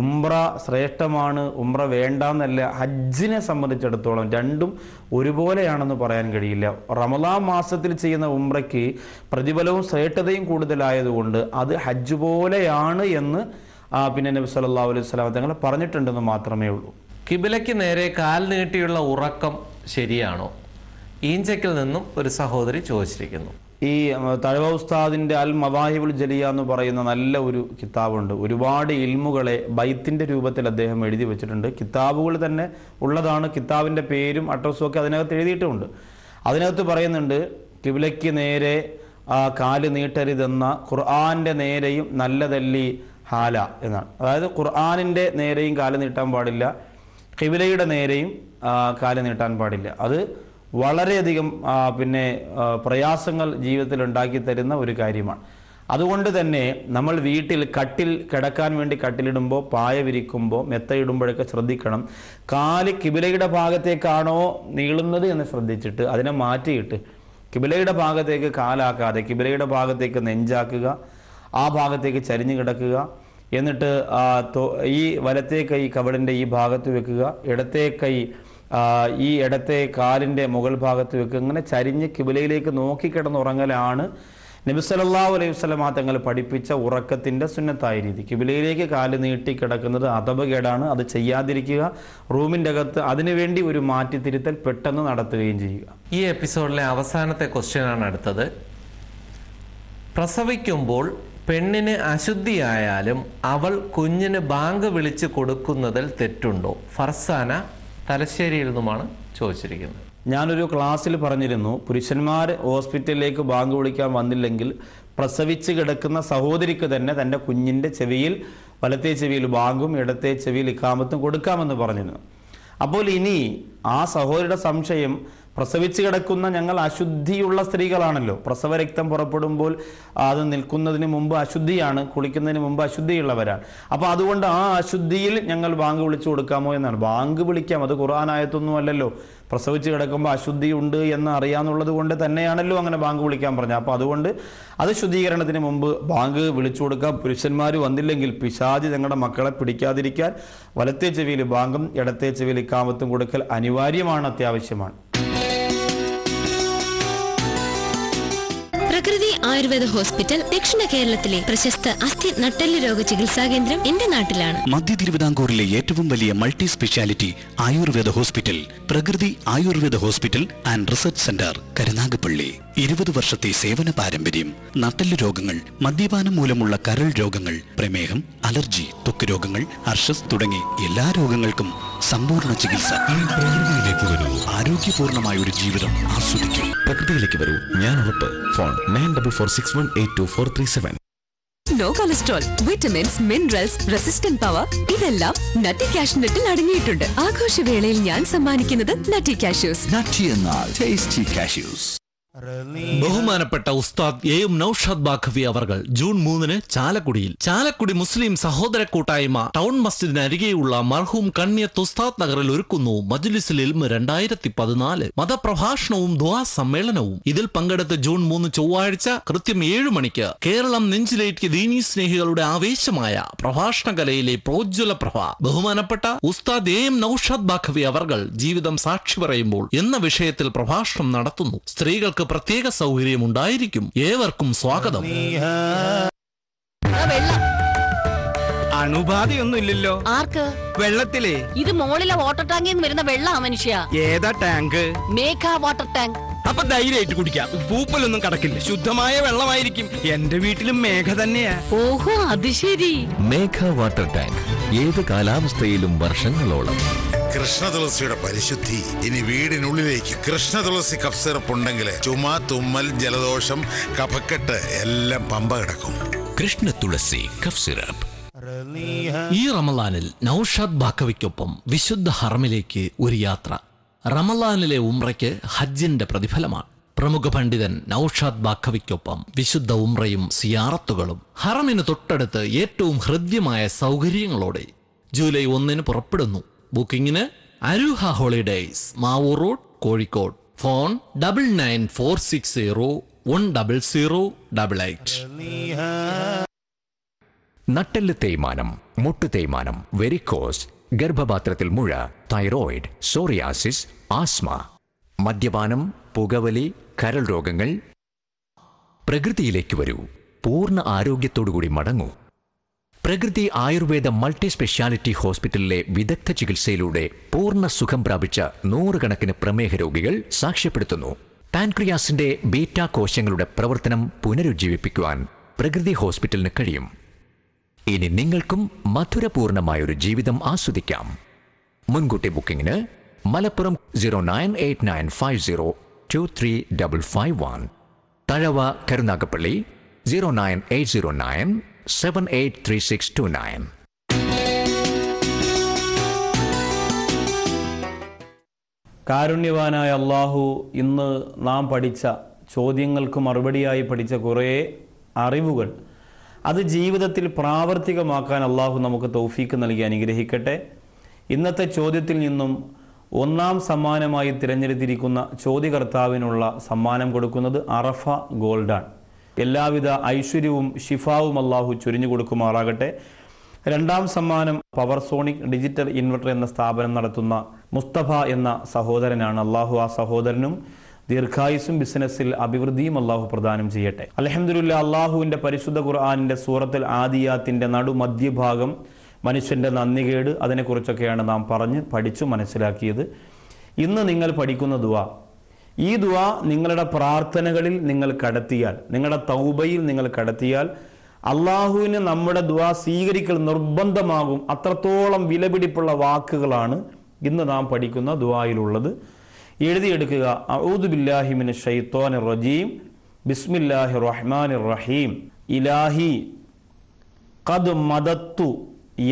S1: ഉംറ ശ്രേഷ്ഠമാണ് ഉംറ വേണ്ടാന്നല്ല ഹജ്ജിനെ സംബന്ധിച്ചിടത്തോളം രണ്ടും ഒരുപോലെയാണെന്ന് പറയാൻ കഴിയില്ല റമദാൻ മാസത്തിൽ ചെയ്യുന്ന ഉംറയ്ക്ക് പ്രതിഫലവും ശ്രേഷ്ഠതയും കൂടുതലായതുകൊണ്ട് അത് ഹജ്ജ് പോലെയാണ് എന്ന് പിന്നെ നബി സല്ലാ അലൈഹി സ്വലാം തങ്ങൾ പറഞ്ഞിട്ടുണ്ടെന്ന് മാത്രമേ ഉള്ളൂ കിബിലയ്ക്ക് നേരെ കാൽ നീട്ടിയുള്ള ഉറക്കം ശരിയാണോ ഈഞ്ചയ്ക്കിൽ നിന്നും ഒരു സഹോദരി ചോദിച്ചിരിക്കുന്നു ഈ തഴവ ഉസ്താദിൻ്റെ അൽ മവാഹിബുൽ ജലിയ എന്ന് പറയുന്ന നല്ല ഒരു കിതാബുണ്ട് ഒരുപാട് ഇൽമുകളെ ബൈത്തിൻ്റെ രൂപത്തിൽ അദ്ദേഹം എഴുതി വെച്ചിട്ടുണ്ട് കിതാബുകൾ തന്നെ ഉള്ളതാണ് കിതാബിൻ്റെ പേരും അഡ്രസ്സും ഒക്കെ അതിനകത്ത് എഴുതിയിട്ടുമുണ്ട് അതിനകത്ത് പറയുന്നുണ്ട് കിബിലയ്ക്ക് നേരെ കാല് നീട്ടരുതെന്ന ഖുർആാൻ്റെ നേരെയും നല്ലതല്ലി ഹാല എന്നാണ് അതായത് ഖുർആാനിൻ്റെ നേരെയും കാല് നീട്ടാൻ പാടില്ല കിബിലയുടെ നേരെയും കാല് നീട്ടാൻ പാടില്ല അത് വളരെയധികം പിന്നെ പ്രയാസങ്ങൾ ജീവിതത്തിൽ ഉണ്ടാക്കി തരുന്ന ഒരു കാര്യമാണ് അതുകൊണ്ട് തന്നെ നമ്മൾ വീട്ടിൽ കട്ടിൽ കിടക്കാൻ വേണ്ടി കട്ടിലിടുമ്പോൾ പായ വിരിക്കുമ്പോൾ മെത്തയിടുമ്പോഴൊക്കെ ശ്രദ്ധിക്കണം കാല് കിബിലയുടെ ഭാഗത്തേക്കാണോ നീളുന്നത് എന്ന് ശ്രദ്ധിച്ചിട്ട് അതിനെ മാറ്റിയിട്ട് കിബിലയുടെ ഭാഗത്തേക്ക് കാലാക്കാതെ കിബിലയുടെ ഭാഗത്തേക്ക് നെഞ്ചാക്കുക ആ ഭാഗത്തേക്ക് ചരിഞ്ഞു കിടക്കുക എന്നിട്ട് ഈ വലത്തെ കൈ കവളിൻ്റെ ഈ ഭാഗത്ത് വെക്കുക ഇടത്തെ കൈ ഈ ഇടത്തെ കാലിൻ്റെ മുകൾ ഭാഗത്ത് വെക്കുക ഇങ്ങനെ ചരിഞ്ഞ് കിബിലയിലേക്ക് ഉറങ്ങലാണ് നബിസലല്ലാഹു അലൈഹി വസ്ലമ തങ്ങൾ പഠിപ്പിച്ച ഉറക്കത്തിൻ്റെ സുന്നത്തായ രീതി കിബിലയിലേക്ക് കാല് നീട്ടി കിടക്കുന്നത് അതപകേടാണ് അത് ചെയ്യാതിരിക്കുക റൂമിൻ്റെ അകത്ത് അതിനുവേണ്ടി ഒരു മാറ്റിത്തിരുത്തൽ പെട്ടെന്ന് നടത്തുകയും ചെയ്യുക
S4: ഈ എപ്പിസോഡിലെ അവസാനത്തെ ക്വസ്റ്റ്യനാണ് അടുത്തത് പ്രസവിക്കുമ്പോൾ പെണ്ണിന് അശുദ്ധിയായാലും അവൾ കുഞ്ഞിന് ബാങ്ക് വിളിച്ച് കൊടുക്കുന്നതിൽ തെറ്റുണ്ടോ ഫർസാന തലശ്ശേരിയിൽ നിന്നുമാണ്
S1: ചോദിച്ചിരിക്കുന്നത് ഞാനൊരു ക്ലാസ്സിൽ പറഞ്ഞിരുന്നു പുരുഷന്മാർ ഹോസ്പിറ്റലിലേക്ക് ബാങ്ക് വിളിക്കാൻ വന്നില്ലെങ്കിൽ പ്രസവിച്ച് കിടക്കുന്ന സഹോദരിക്ക് തന്നെ തൻ്റെ കുഞ്ഞിൻ്റെ ചെവിയിൽ വലത്തെ ചെവിയിൽ ബാങ്കും ഇടത്തെ ചെവിയിൽ ഇക്കാമത്തും കൊടുക്കാമെന്ന് പറഞ്ഞിരുന്നു അപ്പോൾ ഇനി ആ സഹോദരിയുടെ സംശയം പ്രസവിച്ച് കിടക്കുന്ന ഞങ്ങൾ അശുദ്ധിയുള്ള സ്ത്രീകളാണല്ലോ പ്രസവ രക്തം പുറപ്പെടുമ്പോൾ അത് നിൽക്കുന്നതിന് മുമ്പ് അശുദ്ധിയാണ് കുളിക്കുന്നതിന് മുമ്പ് അശുദ്ധിയുള്ളവരാണ് അപ്പോൾ അതുകൊണ്ട് ആ അശുദ്ധിയിൽ ഞങ്ങൾ ബാങ്ക് വിളിച്ചു കൊടുക്കാമോ എന്നാണ് ബാങ്ക് വിളിക്കാം അത് ഖുറാനായത്തൊന്നും അല്ലല്ലോ പ്രസവിച്ച് കിടക്കുമ്പോൾ അശുദ്ധി ഉണ്ട് എന്ന് അറിയാന്നുള്ളത് കൊണ്ട് തന്നെയാണല്ലോ അങ്ങനെ ബാങ്ക് വിളിക്കാൻ പറഞ്ഞത് അപ്പോൾ അതുകൊണ്ട് അത് ശുദ്ധീകരണത്തിന് മുമ്പ് ബാങ്ക് വിളിച്ചു കൊടുക്കാം പുരുഷന്മാർ വന്നില്ലെങ്കിൽ പിശാജ് ഞങ്ങളുടെ മക്കളെ പിടിക്കാതിരിക്കാൻ വലത്തെ ചെവിയിൽ ബാങ്കും ഇടത്തെ ചെവിയിൽ കാമത്തും കൊടുക്കൽ അനിവാര്യമാണ് അത്യാവശ്യമാണ് ആയുർവേദ ഹോസ്പിറ്റൽ ദക്ഷിണ കേരളത്തിലെ പ്രശസ്ത അസ്ഥി നട്ടല്ല് രോഗ ചികിത്സാ കേന്ദ്രം എന്റെ നാട്ടിലാണ്
S3: മധ്യ തിരുവിതാംകൂറിലെ ഏറ്റവും വലിയ multi speciality Ayurveda hospital Prakriti Ayurveda hospital and research centre Karunagappally ഇരുപത് വർഷത്തെ സേവന പാരമ്പര്യം നട്ടല് രോഗങ്ങൾ മദ്യപാനം മൂലമുള്ള കരൾ രോഗങ്ങൾ പ്രമേഹം അലർജി തൊക്ക് രോഗങ്ങൾ അർഷസ് തുടങ്ങി എല്ലാ രോഗങ്ങൾക്കും സമ്പൂർണ്ണ ചികിത്സ പ്രകൃതിയിലേക്ക് വരൂ ആരോഗ്യപൂർണമായ ഒരു ജീവിതം ആസ്വദിക്കൂ പ്രകൃതിയിലേക്ക് വരൂ ഞാൻ ഉറപ്പ് phone nine double four six one eight two four three seven
S2: no cholesterol vitamins minerals resistant power ഇതെല്ലാം നട്ടി കാഷ്നട്ടിൽ അടങ്ങിയിട്ടുണ്ട് ആഘോഷവേളയിൽ ഞാൻ സമ്മാനിക്കുന്നത് നട്ടി കാഷ്യൂസ് നട്ടി എന്നാൽ ടേസ്റ്റി കാഷ്യൂസ്
S3: ബഹുമാനപ്പെട്ട ഉസ്താദ് എം നൌഷാദ് ബാഖവി അവർകൾ ജൂൺ മൂന്നിന് ചാലക്കുടിയിൽ ചാലക്കുടി മുസ്ലിം സഹോദര കൂട്ടായ്മ ടൗൺ മസ്ജിദിന് അരികെയുള്ള മർഹൂം കണ്യത്ത് ഉസ്താദ് നഗറിൽ ഒരുക്കുന്നു മജുലിസിൽ ഇൽമ് രണ്ടായിരത്തി പതിനാല് മതപ്രഭാഷണവും ദ്വാ സമ്മേളനവും ഇതിൽ പങ്കെടുത്ത് ജൂൺ മൂന്ന് ചൊവ്വാഴ്ച കൃത്യം ഏഴു മണിക്ക് കേരളം നെഞ്ചിലേക്ക് ദീനീ സ്നേഹികളുടെ ആവേശമായ പ്രഭാഷണ കലയിലെ പ്രോജ്വല പ്രഭ ബഹുമാനപ്പെട്ട ഉസ്താദ് എം നൌഷാദ് ബാഖവി അവർകൾ ജീവിതം സാക്ഷി പറയുമ്പോൾ എന്ന വിഷയത്തിൽ പ്രഭാഷണം നടത്തുന്നു സ്ത്രീകൾക്ക് പ്രത്യേക സൗകര്യം ഉണ്ടായിരിക്കും ഏവർക്കും സ്വാഗതം അണുബാധയൊന്നും
S1: ഇല്ലല്ലോ ആർക്ക് വെള്ളത്തിലെ ഇത് മോളിലെ വാട്ടർ ടാങ്കിൽ നിന്ന് വരുന്ന വെള്ളാ മനുഷ്യ ഏതാ ടാങ്ക് മേഘ വാട്ടർ ടാങ്ക് അപ്പൊ ധൈര്യമായിട്ട് കുടിക്കാം പൂപ്പലൊന്നും കടക്കില്ല ശുദ്ധമായ വെള്ളമായിരിക്കും എന്റെ വീട്ടിലും മേഘ തന്നെയാ
S2: ഓഹോ അത് ശരി
S1: മേഘ വാട്ടർ ടാങ്ക്
S2: ഏത് കാലാവസ്ഥയിലും വർഷങ്ങളോളം
S3: കൃഷ്ണ തുളസിയുടെ പരിശുദ്ധി ഇനി വീടിനുള്ളിലേക്ക് കൃഷ്ണ തുളസി കഫ് സിറപ്പ് ഉണ്ടെങ്കിൽ ചുമ തുമ്മൽ ജലദോഷം കഫക്കെട്ട് എല്ലാം പമ്പ കിടക്കും കൃഷ്ണ തുളസി കഫ് സിറപ്പ് ഈ റമലാനിൽ നൌഷാദ് ബാക്കവിക്കൊപ്പം വിശുദ്ധ ഹറമിലേക്ക് ഒരു യാത്ര റമലാനിലെ ഉംറയ്ക്ക് ഹജ്ജിന്റെ പ്രതിഫലമാണ് പ്രമുഖ പണ്ഡിതൻ നൌഷാദ് ബാഖവിക്കൊപ്പം വിശുദ്ധ ഉംറയും സിയാറത്തുകളും ഹറമിന് തൊട്ടടുത്ത് ഏറ്റവും ഹൃദ്യമായ സൗകര്യങ്ങളോടെ ജൂലൈ ഒന്നിന് പുറപ്പെടുന്നു ബുക്കിംഗിന് Aruha holidays Mavoor road Kozhikode phone double nine four six zero one double zero
S2: double eight നട്ടെല്ല് തേയ്മാനം മുട്ടു തേയ്മാനം വെരിക്കോസ് ഗർഭപാത്രത്തിൽ മുഴ തൈറോയിഡ് സോറിയാസിസ് ആസ്മ മദ്യപാനം പുകവലി കരൾ രോഗങ്ങൾ പ്രകൃതിയിലേക്ക് വരൂ പൂർണ്ണ ആരോഗ്യത്തോടുകൂടി മടങ്ങൂ പ്രകൃതി ആയുർവേദ മൾട്ടി സ്പെഷ്യാലിറ്റി ഹോസ്പിറ്റലിലെ വിദഗ്ധ ചികിത്സയിലൂടെ പൂർണ്ണ സുഖം പ്രാപിച്ച നൂറുകണക്കിന് പ്രമേഹ രോഗികൾ സാക്ഷ്യപ്പെടുത്തുന്നു പാൻക്രിയാസിന്റെ ബീറ്റ കോശങ്ങളുടെ പ്രവർത്തനം പുനരുജ്ജീവിപ്പിക്കുവാൻ പ്രകൃതി ഹോസ്പിറ്റലിന് കഴിയും ഇനി നിങ്ങൾക്കും മധുരപൂർണമായൊരു ജീവിതം ആസ്വദിക്കാം മുൻകൂട്ടി ബുക്കിംഗിന് Malappuram zero nine eight nine five zero two three double five one Thazhava Karunagappally zero nine eight zero nine seven eight three six two nine
S1: കാരുണ്യവാനായ അള്ളാഹു ഇന്ന് നാം പഠിച്ച ചോദ്യങ്ങൾക്ക് മറുപടിയായി പഠിച്ച കുറേ അറിവുകൾ അത് ജീവിതത്തിൽ പ്രാവർത്തികമാക്കാൻ അള്ളാഹു നമുക്ക് തൗഫീക്ക് നൽകി അനുഗ്രഹിക്കട്ടെ ഇന്നത്തെ ചോദ്യത്തിൽ നിന്നും ഒന്നാം സമ്മാനമായി തിരഞ്ഞെടുത്തിരിക്കുന്ന ചോദ്യകർത്താവിനുള്ള സമ്മാനം കൊടുക്കുന്നത് അറഫ ഗോൾഡാണ് എല്ലാവിധ ഐശ്വര്യവും ഷിഫാവും അള്ളാഹു ചൊരിഞ്ഞു കൊടുക്കുമാറാകട്ടെ രണ്ടാം സമ്മാനം പവർ സോണിക് ഡിജിറ്റൽ ഇൻവെർട്ടർ എന്ന സ്ഥാപനം നടത്തുന്ന മുസ്തഫ എന്ന സഹോദരനാണ് അള്ളാഹു ആ സഹോദരനും ദീർഘായുസും ബിസിനസ്സിൽ അഭിവൃദ്ധിയും അള്ളാഹു പ്രദാനം ചെയ്യട്ടെ അലഹമുല്ല അള്ളാഹുവിന്റെ പരിശുദ്ധ ഖുർആാനിൻ്റെ സൂറത്തുൽ ആദിയാത്തിൻ്റെ നടുമധ്യഭാഗം മനുഷ്യൻ്റെ കേട് അതിനെക്കുറിച്ചൊക്കെയാണ് നാം പറഞ്ഞ് പഠിച്ചു മനസ്സിലാക്കിയത് ഇന്ന് നിങ്ങൾ പഠിക്കുന്ന ദുവാ ഈ ദുവാ നിങ്ങളുടെ പ്രാർത്ഥനകളിൽ നിങ്ങൾ കടത്തിയാൽ നിങ്ങളുടെ തൗബയിൽ നിങ്ങൾ കടത്തിയാൽ അള്ളാഹുവിന് നമ്മുടെ ദുവാ സ്വീകരിക്കൽ നിർബന്ധമാകും അത്രത്തോളം വിലപിടിപ്പുള്ള വാക്കുകളാണ് ഇന്ന് നാം പഠിക്കുന്ന ദുവായിലുള്ളത് എഴുതിയെടുക്കുക ഔദുബില്ലാഹിമിൻ ഷെയ്ത്തോൻ റജീം ബിസ്മില്ലാഹി റഹ്മാൻ റഹീം ഇലാഹി കത് മദത്തു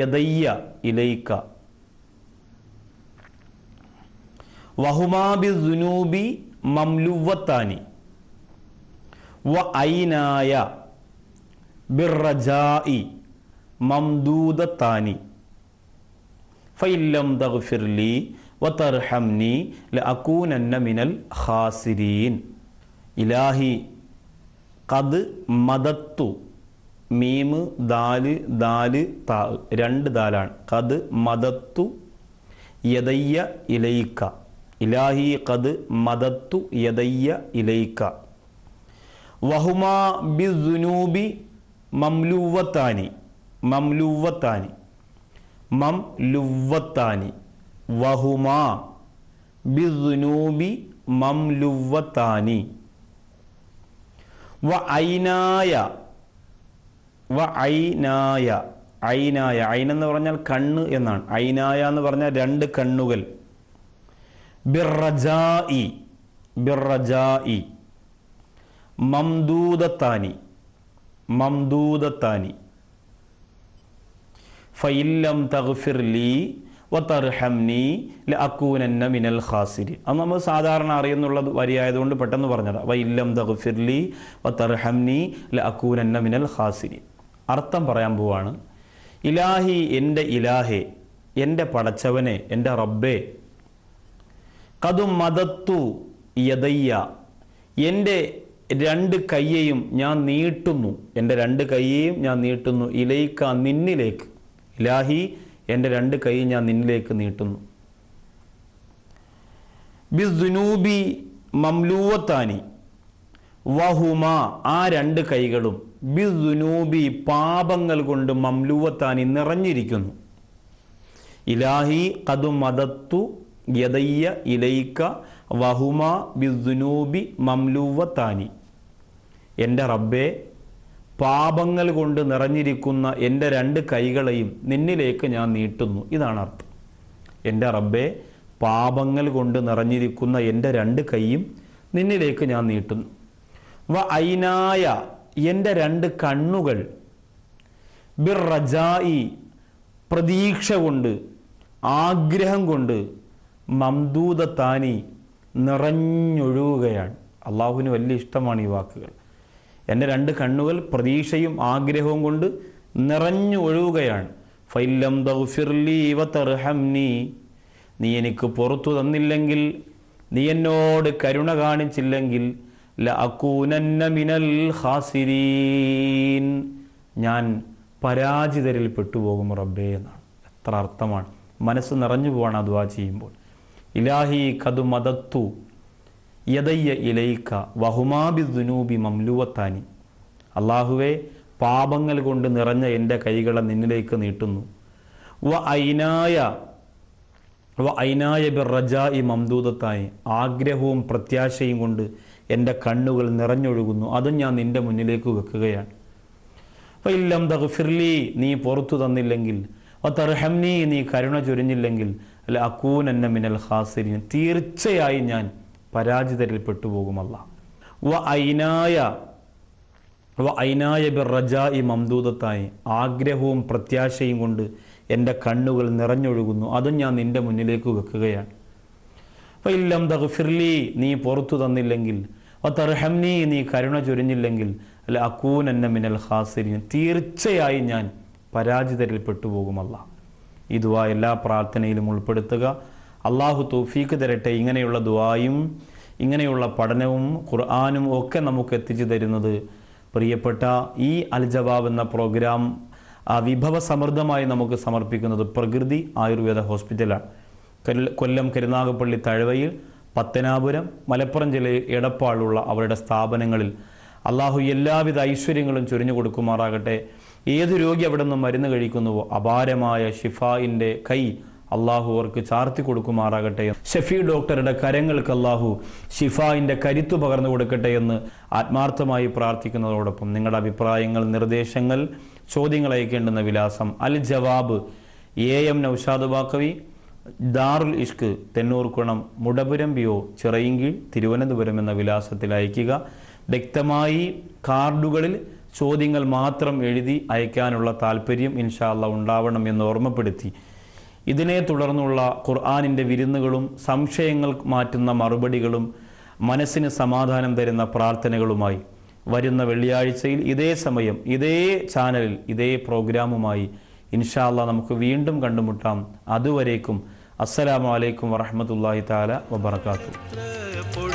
S1: യദയ്യ ഇലൈക്ക വഹുമാബി ജുനൂബി മംലുവത്താനി വ ഐനായ ബിർറജായി മംദൂദത്താനി ഫൈലം തഗ്ഫിർലി വത്തർഹംനി ലഅക്കൂനന്ന മിനൽ ഖാസിരീൻ ഇലാഹി കത് മദത്തു മീമ് ദാല് ദാല് താ രണ്ട് ദാലാണ് കത് മദത്തു യദയ്യ ഇലൈക്ക ഇലാഹി കത് മദത്തു യദയ്യ ഇലൈക്ക വഹുമാ ബി ജുനൂബി മംലുവത്താനി മംലുവത്താനി മം ലുവത്താനി വഹുമാ ബിദ്നൂബി മംലുവത്താനി വ ഐനായ വ ഐനായ ഐനായ ഐനെന്ന് പറഞ്ഞാൽ കണ്ണ് എന്നാണ് ഐനായ എന്ന് പറഞ്ഞാൽ രണ്ട് കണ്ണുകൾ ബിറജായി ബിറജായി മംദൂദത്താനി മംദൂദത്താനി ഫയില്ലം തഗ്ഫിർ ലീ വത്തർഹംനി അക്കൂനന്ന മിനൽ ഖാസിരി അത് നമ്മൾ സാധാരണ അറിയുന്നുള്ളത് വരിയായതുകൊണ്ട് പെട്ടെന്ന് പറഞ്ഞതാണ് വൈല്ലം ദഗ്ഫിർലി വത്തർഹംനി അക്കൂനന്ന മിനൽ ഖാസിരി അർത്ഥം പറയാൻ പോവാണ് ഇലാഹി എൻ്റെ ഇലാഹെ എൻ്റെ പടച്ചവനെ എൻ്റെ റബ്ബേ കതു മതത്തു യദയ്യ എൻ്റെ രണ്ട് കയ്യെയും ഞാൻ നീട്ടുന്നു എൻ്റെ രണ്ട് കയ്യെയും ഞാൻ നീട്ടുന്നു ഇലൈക്ക നിന്നിലേക്ക് ഇലാഹി എൻ്റെ രണ്ട് കൈ ഞാൻ നിന്നിലേക്ക് നീട്ടുന്നു ബിസ്ദുനൂബി മംലൂവത്താനി വഹുമ ആ രണ്ട് കൈകളും ബിസ്ദുനൂബി പാപങ്ങൾ കൊണ്ട് മംലൂവത്താനി നിറഞ്ഞിരിക്കുന്നു ഇലാഹി കതു മതത്തു യദയ്യ ഇലൈക്ക വഹുമ ബിസ്ദുനൂബി മംലൂവത്താനി എൻ്റെ റബ്ബേ പാപങ്ങൾ കൊണ്ട് നിറഞ്ഞിരിക്കുന്ന എൻ്റെ രണ്ട് കൈകളെയും നിന്നിലേക്ക് ഞാൻ നീട്ടുന്നു ഇതാണ് അർത്ഥം എൻ്റെ റബ്ബെ പാപങ്ങൾ കൊണ്ട് നിറഞ്ഞിരിക്കുന്ന എൻ്റെ രണ്ട് കൈയും നിന്നിലേക്ക് ഞാൻ നീട്ടുന്നു വ ഐനായ എൻ്റെ രണ്ട് കണ്ണുകൾ ബിർ റജായി പ്രതീക്ഷ കൊണ്ട് ആഗ്രഹം കൊണ്ട് മംദൂദത്താനി നിറഞ്ഞൊഴുകുകയാണ് അള്ളാഹുവിന് വലിയ ഇഷ്ടമാണ് ഈ വാക്കുകൾ എൻ്റെ രണ്ട് കണ്ണുകൾ പ്രതീക്ഷയും ആഗ്രഹവും കൊണ്ട് നിറഞ്ഞു ഒഴുകുകയാണ് ഫൈലം ദൗഫിർലി വത്തർഹംനി നീ എനിക്ക് പുറത്തു തന്നില്ലെങ്കിൽ നീ എന്നോട് കരുണ കാണിച്ചില്ലെങ്കിൽ മിനൽ ഞാൻ പരാജിതരിൽ പെട്ടുപോകും റബ്ബേ എന്നാണ് എത്ര അർത്ഥമാണ് മനസ്സ് നിറഞ്ഞു പോവാണ് ആ ചെയ്യുമ്പോൾ ഇലാഹി കതു മതത്തു യദയ്യ ഇലയിക്ക വഹുമാബി ദുനൂബി മംലുവത്താനി അള്ളാഹുവെ പാപങ്ങൾ കൊണ്ട് നിറഞ്ഞ എൻ്റെ കൈകളെ നിന്നിലേക്ക് നീട്ടുന്നു വ ഐനായ വ ഐനായ ബിർ റജാ ഇ മംദൂതത്തായി ആഗ്രഹവും പ്രത്യാശയും കൊണ്ട് എൻ്റെ കണ്ണുകൾ നിറഞ്ഞൊഴുകുന്നു അതും ഞാൻ നിൻ്റെ മുന്നിലേക്ക് വെക്കുകയാണ് അപ്പം ഇല്ലം തഗ്ഫിർലി നീ പുറത്തു തന്നില്ലെങ്കിൽ തർഹംനി നീ കരുണ ചൊരിഞ്ഞില്ലെങ്കിൽ അല്ല അക്കൂൻ എന്ന മിനൽ ഹാസിരിൻ തീർച്ചയായും ഞാൻ പരാജിതരിൽ പെട്ടുപോകുമല്ല വ ഐനായ വ ഐനായ ബിർ റജാ ഇ ആഗ്രഹവും പ്രത്യാശയും കൊണ്ട് എൻ്റെ കണ്ണുകൾ നിറഞ്ഞൊഴുകുന്നു അതും ഞാൻ നിൻ്റെ മുന്നിലേക്ക് വെക്കുകയാണ് അപ്പം ഇല്ലം തഹ്ഫിർലി നീ പുറത്തു തന്നില്ലെങ്കിൽ തർഹംനി നീ കരുണ ചൊരിഞ്ഞില്ലെങ്കിൽ അല്ല അക്കൂൻ എന്ന മിനൽ ഹാസിരി തീർച്ചയായും ഞാൻ പരാജിതരിൽ പെട്ടുപോകുമല്ല ഇതുവാ എല്ലാ പ്രാർത്ഥനയിലും ഉൾപ്പെടുത്തുക അള്ളാഹു തോഫീക്ക് തരട്ടെ ഇങ്ങനെയുള്ള ദുവായും ഇങ്ങനെയുള്ള പഠനവും ഖുർആാനും ഒക്കെ നമുക്ക് എത്തിച്ചു തരുന്നത് പ്രിയപ്പെട്ട ഈ അൽ ജവാബ് എന്ന പ്രോഗ്രാം വിഭവ സമൃദ്ധമായി നമുക്ക് സമർപ്പിക്കുന്നത് പ്രകൃതി ആയുർവേദ ഹോസ്പിറ്റലാണ് കൊല്ലം കരുനാഗപ്പള്ളി തഴവയിൽ പത്തനാപുരം മലപ്പുറം ജില്ലയിൽ എടപ്പാളുള്ള അവരുടെ സ്ഥാപനങ്ങളിൽ അള്ളാഹു എല്ലാവിധ ഐശ്വര്യങ്ങളും ചൊരിഞ്ഞു കൊടുക്കുമാറാകട്ടെ ഏത് രോഗി അവിടെ നിന്ന് മരുന്ന് കഴിക്കുന്നുവോ അപാരമായ ഷിഫായിൻ്റെ കൈ അള്ളാഹു അവർക്ക് ചാർത്തി കൊടുക്കുമാറാകട്ടെ ഷഫീ ഡോക്ടറുടെ കരങ്ങൾക്ക് അള്ളാഹു ഷിഫായിൻ്റെ കരുത്തു പകർന്നു കൊടുക്കട്ടെ എന്ന് ആത്മാർത്ഥമായി പ്രാർത്ഥിക്കുന്നതോടൊപ്പം നിങ്ങളുടെ അഭിപ്രായങ്ങൾ നിർദ്ദേശങ്ങൾ ചോദ്യങ്ങൾ അയക്കേണ്ടുന്ന വിലാസം അൽ ജവാബ് എ എം നൌഷാദ് ബാക്കവി ദാറുൽ ഇഷ്ക് തെന്നൂർക്കുണം മുടപുരം ബി ഒ ചിറയിൻകീഴ് തിരുവനന്തപുരം എന്ന വിലാസത്തിൽ അയക്കുക വ്യക്തമായി കാർഡുകളിൽ ചോദ്യങ്ങൾ മാത്രം എഴുതി അയക്കാനുള്ള താല്പര്യം ഇൻഷാല്ല ഉണ്ടാവണം എന്ന് ഓർമ്മപ്പെടുത്തി ഇതിനെ തുടർന്നുള്ള ഖുർആാനിൻ്റെ വിരുന്നുകളും സംശയങ്ങൾ മാറ്റുന്ന മറുപടികളും മനസ്സിന് സമാധാനം തരുന്ന പ്രാർത്ഥനകളുമായി വരുന്ന വെള്ളിയാഴ്ചയിൽ ഇതേ സമയം ഇതേ ചാനലിൽ ഇതേ പ്രോഗ്രാമുമായി ഇൻഷാല്ല നമുക്ക് വീണ്ടും കണ്ടുമുട്ടാം അതുവരേക്കും അസ്സലാമലൈക്കും വറഹമത്തല്ലാഹി താല വബർക്കാത്തു